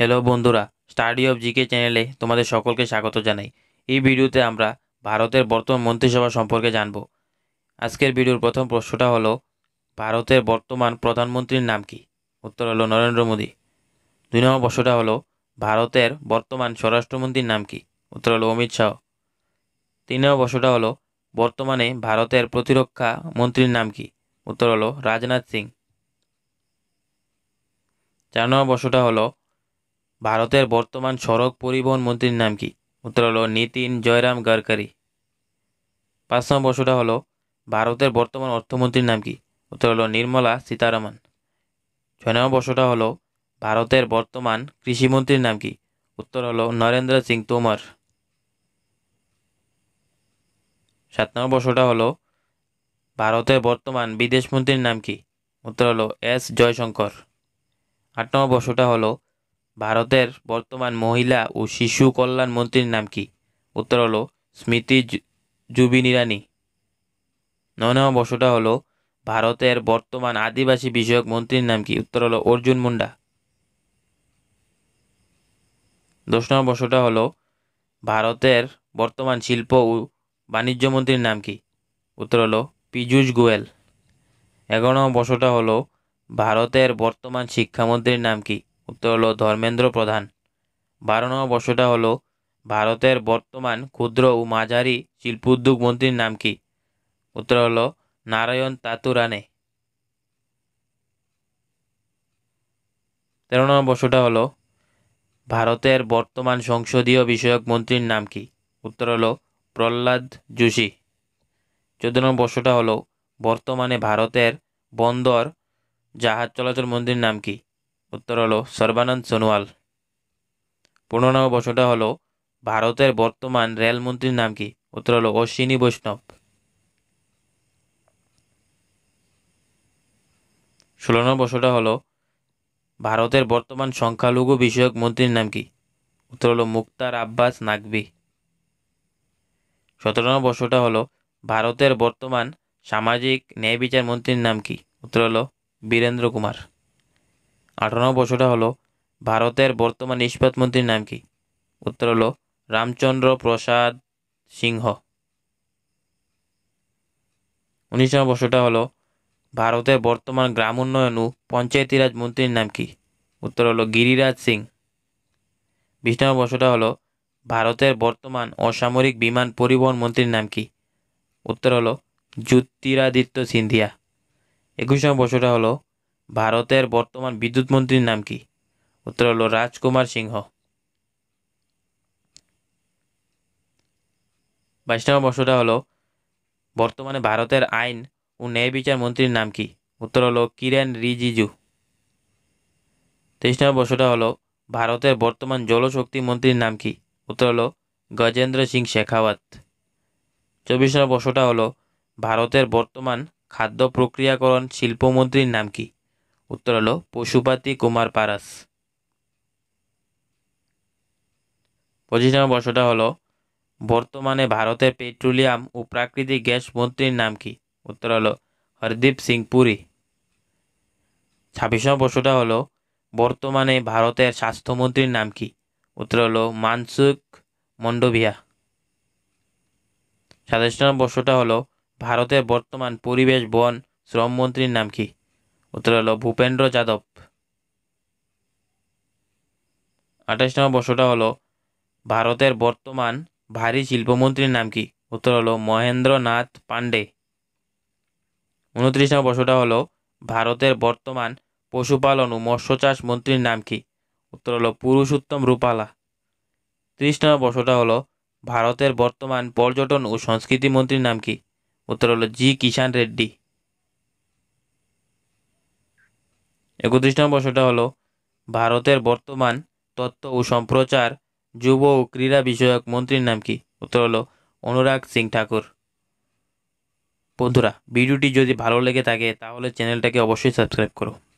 hello বন্ধুরা study of GK চ্যানেলে তোমাদের সকলকে স্বাগত জানাই এই ভিডিওতে আমরা ভারতের বর্তমান মন্ত্রিসভা সম্পর্কে জানব আজকের ভিডিওর প্রথম প্রশ্নটা হলো ভারতের বর্তমান প্রধানমন্ত্রীর নাম কি উত্তর হলো নরেন্দ্র মোদী দুই নম্বর প্রশ্নটা হলো ভারতের বর্তমান স্বরাষ্ট্রমন্ত্রীর নাম কি উত্তর হলো অমিত শাহ তিন নম্বর প্রশ্নটা হলো বর্তমানে ভারতের প্রতিরক্ষা মন্ত্রীর নাম কি উত্তর হলো রাজনাথ সিং চার নম্বর প্রশ্নটা হলো ভারতের বর্তমান সড়ক পরিবহন মন্ত্রীর নাম কি উত্তর হলো নীতিন জয়রাম গারকারি পাঁচ নম্বর প্রশ্নটা হলো ভারতের বর্তমান অর্থমন্ত্রীর নাম কি উত্তর হলো নির্মলা সীতারামন ছয় নম্বর প্রশ্নটা হলো ভারতের বর্তমান কৃষিমন্ত্রীর নাম কি উত্তর হলো নরেন্দ্র সিং তোমর সাত নম্বর প্রশ্নটা হলো ভারতের বর্তমান বিদেশমন্ত্রীর নাম কি উত্তর হলো এস জয়শঙ্কর আট নম্বর প্রশ্নটা হলো ভারতের বর্তমান মহিলা ও শিশু কল্যাণ মন্ত্রীর নাম কি উত্তর হলো স্মৃতি জুবিন ইরানি নয় নম্বর হলো ভারতের বর্তমান আদিবাসী বিষয়ক মন্ত্রীর নাম কি উত্তর হলো অর্জুন মুন্ডা দশ নম্বর প্রশ্নটা হলো ভারতের বর্তমান শিল্প ও বাণিজ্য মন্ত্রীর নাম কি উত্তর হলো পীযূষ গোয়েল এগারো নম্বর প্রশ্নটা হলো ভারতের বর্তমান শিক্ষামন্ত্রীর নাম কি উত্তর হলো ধর্মেন্দ্র প্রধান বারো নম্বর প্রশ্নটা হলো ভারতের বর্তমান ক্ষুদ্র ও মাঝারি শিল্পোদ্যোগ মন্ত্রীর নাম কি উত্তর হলো নারায়ণ তাতুরানে তেরো নম্বর প্রশ্নটা হলো ভারতের বর্তমান সংসদীয় বিষয়ক মন্ত্রীর নাম কি উত্তর হলো প্রহ্লাদ যোশী চোদ্দ নম্বর প্রশ্নটা হলো বর্তমানে ভারতের বন্দর জাহাজ চলাচল মন্ত্রীর নাম কি উত্তর হলো সর্বানন্দ সোনোয়াল পূর্ণনাম প্রশ্নটা হলো ভারতের বর্তমান রেলমন্ত্রীর নাম কি উত্তর হলো অশ্বিনী বৈষ্ণব ষোলো নম্বর প্রশ্নটা হলো ভারতের বর্তমান সংখ্যালঘু বিষয়ক মন্ত্রীর নাম কি উত্তর হলো মুক্তার আব্বাস নাকবি সতেরো নম্বর প্রশ্নটা হলো ভারতের বর্তমান সামাজিক ন্যায় বিচার মন্ত্রীর নাম কি উত্তর হলো বীরেন্দ্র কুমার আঠারো প্রশ্নটা হলো ভারতের বর্তমান ইস্পাত মন্ত্রীর নাম কি উত্তর হলো রামচন্দ্র প্রসাদ সিংহ উনিশ নম্বর প্রশ্নটা হলো ভারতের বর্তমান গ্রাম উন্নয়ন ও পঞ্চায়েতিরাজ মন্ত্রীর নাম কি উত্তর হলো গিরিরাজ সিং বিশ নম্বর প্রশ্নটা হলো ভারতের বর্তমান অসামরিক বিমান পরিবহন মন্ত্রীর নাম কি উত্তর হলো জ্যোতিরাদিত্য সিন্ধিয়া একুশ নম্বর প্রশ্নটা হলো ভারতের বর্তমান বিদ্যুৎ মন্ত্রীর নাম কি উত্তর হলো রাজকুমার সিংহ বাইশ নম্বর প্রশ্নটা হলো বর্তমানে ভারতের আইন ও ন্যায় বিচার মন্ত্রীর নাম কি উত্তর হলো কিরেন রিজিজু তেইশ নম্বর প্রশ্নটা হলো ভারতের বর্তমান জলশক্তি মন্ত্রীর নাম কি উত্তর হলো গজেন্দ্র সিং শেখাওয়াত চব্বিশ নম্বর প্রশ্নটা হলো ভারতের বর্তমান খাদ্য প্রক্রিয়াকরণ শিল্পমন্ত্রীর নাম কি উত্তর হলো পশুপাতি কুমার পারাস পঁচিশ নম্বর প্রশ্নটা হলো বর্তমানে ভারতের পেট্রোলিয়াম ও প্রাকৃতিক গ্যাস মন্ত্রীর নাম কি উত্তর হলো হরদীপ সিং পুরী ছাব্বিশ নম্বর প্রশ্নটা হলো বর্তমানে ভারতের স্বাস্থ্যমন্ত্রীর নাম কি উত্তর হলো মানসুখ মন্ডোভিয়া সাতাশ নম্বর প্রশ্নটা হলো ভারতের বর্তমান পরিবেশ বন শ্রমমন্ত্রীর নাম কি উত্তর হলো ভূপেন্দ্র যাদব আঠাশ নম্বর প্রশ্নটা হলো ভারতের বর্তমান ভারী শিল্পমন্ত্রীর নাম কি উত্তর হলো মহেন্দ্রনাথ পাণ্ডে উনত্রিশ নম্বর প্রশ্নটা হলো ভারতের বর্তমান পশুপালন ও মৎস্য চাষ মন্ত্রীর নাম কি উত্তর হলো পুরুষোত্তম রূপালা ত্রিশ নম্বর প্রশ্নটা হলো ভারতের বর্তমান পর্যটন ও সংস্কৃতি মন্ত্রীর নাম কি উত্তর হলো জি কিষাণ রেড্ডি একত্রিশ নম্বর প্রশ্নটা হলো ভারতের বর্তমান তত্ত্ব ও সম্প্রচার যুব ও ক্রীড়া বিষয়ক মন্ত্রীর নাম কি উত্তর হলো অনুরাগ সিং ঠাকুর বন্ধুরা ভিডিওটি যদি ভালো লেগে থাকে তাহলে চ্যানেলটাকে অবশ্যই সাবস্ক্রাইব করো